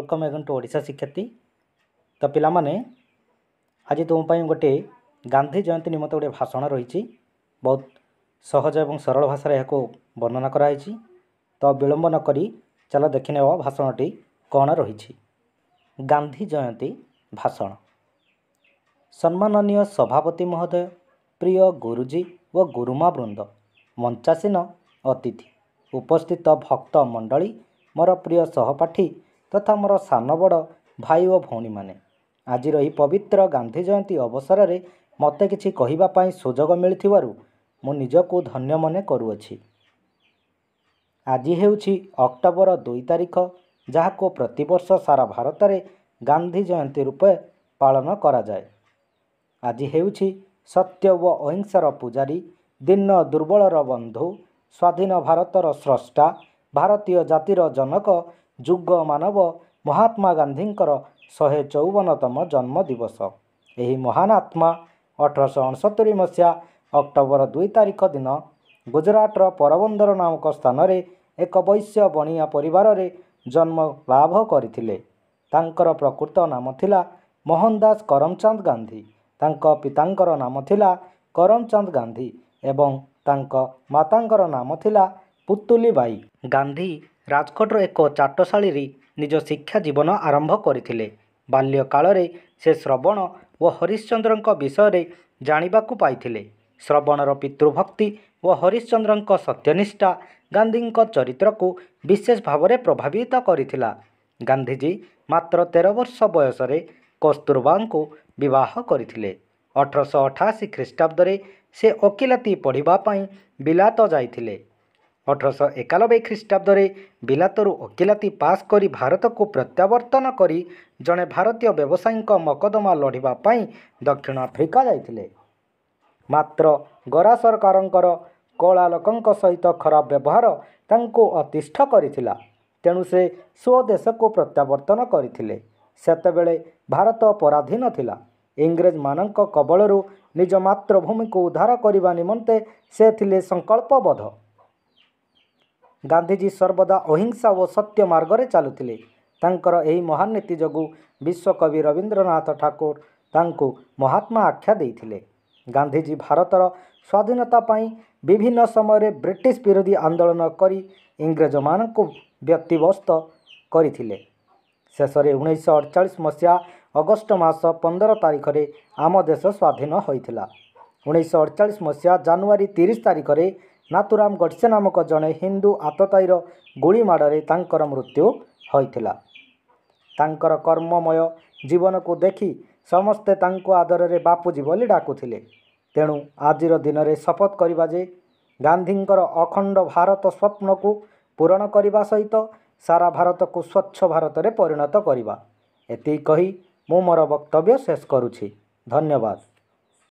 welcome ଏଗନ୍ two Odisha ଶିକ୍ଷାର୍ଥୀ ତ ପିଲାମାନେ ଆଜି ତୁମ ପାଇଁ ଗୋଟିଏ ଗାନ୍ଧୀ ଜୟନ୍ତୀ ନିମନ୍ତେ ଗୋଟିଏ ଭାଷଣ ରହିଛି ବହୁତ ସହଜ ଏବଂ ସରଳ ଭାଷାରେ ଏହାକୁ ବର୍ଣ୍ଣନା କରାଯାଇଛି ତ ବିଳମ୍ବ ନ କରି ଚାଲ ଦେଖିନେବା ଭାଷଣଟି କ'ଣ ରହିଛି ଗାନ୍ଧୀ ଜୟନ୍ତୀ ଭାଷଣ ସମ୍ମାନନୀୟ ସଭାପତି ମହୋଦୟ ପ୍ରିୟ ଗୁରୁଜୀ ଓ ଗୁରୁମା ବୃନ୍ଦ ମଞ୍ଚାସୀନ ଅତିଥି ଉପସ୍ଥିତ ଭକ୍ତ ମଣ୍ଡଳୀ ମୋର ପ୍ରିୟ ସହପାଠୀ ତଥା ମୋର ସାନ ବଡ଼ ଭାଇ ଓ ଭଉଣୀମାନେ ଆଜିର ଏହି ପବିତ୍ର ଗାନ୍ଧୀ ଜୟନ୍ତୀ ଅବସରରେ ମୋତେ କିଛି କହିବା ପାଇଁ ସୁଯୋଗ ମିଳିଥିବାରୁ ମୁଁ ନିଜକୁ ଧନ୍ୟ ମନେ କରୁଅଛି ଆଜି ହେଉଛି ଅକ୍ଟୋବର ଦୁଇ ତାରିଖ ଯାହାକୁ ପ୍ରତିବର୍ଷ ସାରା ଭାରତରେ ଗାନ୍ଧୀ ଜୟନ୍ତୀ ରୂପେ ପାଳନ କରାଯାଏ ଆଜି ହେଉଛି ସତ୍ୟ ଓ ଅହିଂସାର ପୂଜାରୀ ଦିନ ଦୁର୍ବଳର ବନ୍ଧୁ ସ୍ୱାଧୀନ ଭାରତର ସ୍ରଷ୍ଟା ଭାରତୀୟ ଜାତିର ଜନକ ଯୁଗ ମାନବ ମହାତ୍ମା ଗାନ୍ଧୀଙ୍କର ଶହେ ଚଉବନତମ ଜନ୍ମଦିବସ ଏହି ମହାନ ଆତ୍ମା ଅଠରଶହ ଅଣସତୁରି ମସିହା ଅକ୍ଟୋବର ଦୁଇ ତାରିଖ ଦିନ ଗୁଜୁରାଟର ପରବନ୍ଦର ନାମକ ସ୍ଥାନରେ ଏକ ବୈଶ୍ୟ ବଣିଆ ପରିବାରରେ ଜନ୍ମ ଲାଭ କରିଥିଲେ ତାଙ୍କର ପ୍ରକୃତ ନାମ ଥିଲା ମୋହନ ଦାସ କରମଚାନ୍ଦ ଗାନ୍ଧୀ ତାଙ୍କ ପିତାଙ୍କର ନାମ ଥିଲା କରମଚାନ୍ଦ ଗାନ୍ଧୀ ଏବଂ ତାଙ୍କ ମାତାଙ୍କର ନାମ ଥିଲା ପୁତୁଲି ବାଈ ଗାନ୍ଧୀ ରାଜକୋଟର ଏକ ଚାଟଶାଳୀରେ ନିଜ ଶିକ୍ଷା ଜୀବନ ଆରମ୍ଭ କରିଥିଲେ ବାଲ୍ୟ କାଳରେ ସେ ଶ୍ରବଣ ଓ ହରିଶ୍ଚନ୍ଦ୍ରଙ୍କ ବିଷୟରେ ଜାଣିବାକୁ ପାଇଥିଲେ ଶ୍ରବଣର ପିତୃଭକ୍ତି ଓ ହରିଶ୍ଚନ୍ଦ୍ରଙ୍କ ସତ୍ୟନିଷ୍ଠା ଗାନ୍ଧୀଙ୍କ ଚରିତ୍ରକୁ ବିଶେଷ ଭାବରେ ପ୍ରଭାବିତ କରିଥିଲା ଗାନ୍ଧୀଜୀ ମାତ୍ର ତେର ବର୍ଷ ବୟସରେ କସ୍ତୁରବାଙ୍କୁ ବିବାହ କରିଥିଲେ ଅଠରଶହ ଅଠାଅଶୀ ଖ୍ରୀଷ୍ଟାବ୍ଦରେ ସେ ଓକିଲାତି ପଢ଼ିବା ପାଇଁ ବିଲାତ ଯାଇଥିଲେ ଅଠରଶହ ଏକାନବେ ଖ୍ରୀଷ୍ଟାବ୍ଦରେ ବିଲାତରୁ ଓକିଲାତି ପାସ୍ କରି ଭାରତକୁ ପ୍ରତ୍ୟାବର୍ତ୍ତନ କରି ଜଣେ ଭାରତୀୟ ବ୍ୟବସାୟୀଙ୍କ ମକଦ୍ଦମା ଲଢ଼ିବା ପାଇଁ ଦକ୍ଷିଣ ଆଫ୍ରିକା ଯାଇଥିଲେ ମାତ୍ର ଗରା ସରକାରଙ୍କର କଳା ଲୋକଙ୍କ ସହିତ ଖରାପ ବ୍ୟବହାର ତାଙ୍କୁ ଅତିଷ୍ଠ କରିଥିଲା ତେଣୁ ସେ ସ୍ୱଦେଶକୁ ପ୍ରତ୍ୟାବର୍ତ୍ତନ କରିଥିଲେ ସେତେବେଳେ ଭାରତ ପରାଧୀନ ଥିଲା ଇଂରେଜମାନଙ୍କ କବଳରୁ ନିଜ ମାତୃଭୂମିକୁ ଉଦ୍ଧାର କରିବା ନିମନ୍ତେ ସେ ଥିଲେ ସଂକଳ୍ପବଦ୍ଧ ଗାନ୍ଧିଜୀ ସର୍ବଦା ଅହିଂସା ଓ ସତ୍ୟ ମାର୍ଗରେ ଚାଲୁଥିଲେ ତାଙ୍କର ଏହି ମହାନ ନୀତି ଯୋଗୁଁ ବିଶ୍ୱକବି ରବୀନ୍ଦ୍ରନାଥ ଠାକୁର ତାଙ୍କୁ ମହାତ୍ମା ଆଖ୍ୟା ଦେଇଥିଲେ ଗାନ୍ଧିଜୀ ଭାରତର ସ୍ୱାଧୀନତା ପାଇଁ ବିଭିନ୍ନ ସମୟରେ ବ୍ରିଟିଶ ବିରୋଧୀ ଆନ୍ଦୋଳନ କରି ଇଂରେଜମାନଙ୍କୁ ବ୍ୟକ୍ତିବସ୍ତ କରିଥିଲେ ଶେଷରେ ଉଣେଇଶହ ଅଡ଼ଚାଳିଶ ମସିହା ଅଗଷ୍ଟ ମାସ ପନ୍ଦର ତାରିଖରେ ଆମ ଦେଶ ସ୍ୱାଧୀନ ହୋଇଥିଲା ଉଣେଇଶହ ଅଡ଼ଚାଳିଶ ମସିହା ଜାନୁଆରୀ ତିରିଶ ତାରିଖରେ ନାଥୁରାମ ଗଡ଼ସେ ନାମକ ଜଣେ ହିନ୍ଦୁ ଆତତାୟୀର ଗୁଳିମାଡ଼ରେ ତାଙ୍କର ମୃତ୍ୟୁ ହୋଇଥିଲା ତାଙ୍କର କର୍ମମୟ ଜୀବନକୁ ଦେଖି ସମସ୍ତେ ତାଙ୍କୁ ଆଦରରେ ବାପୁଜୀ ବୋଲି ଡାକୁଥିଲେ ତେଣୁ ଆଜିର ଦିନରେ ଶପଥ କରିବା ଯେ ଗାନ୍ଧୀଙ୍କର ଅଖଣ୍ଡ ଭାରତ ସ୍ୱପ୍ନକୁ ପୂରଣ କରିବା ସହିତ ସାରା ଭାରତକୁ ସ୍ୱଚ୍ଛ ଭାରତରେ ପରିଣତ କରିବା ଏତିକି କହି ମୁଁ ମୋର ବକ୍ତବ୍ୟ ଶେଷ କରୁଛି ଧନ୍ୟବାଦ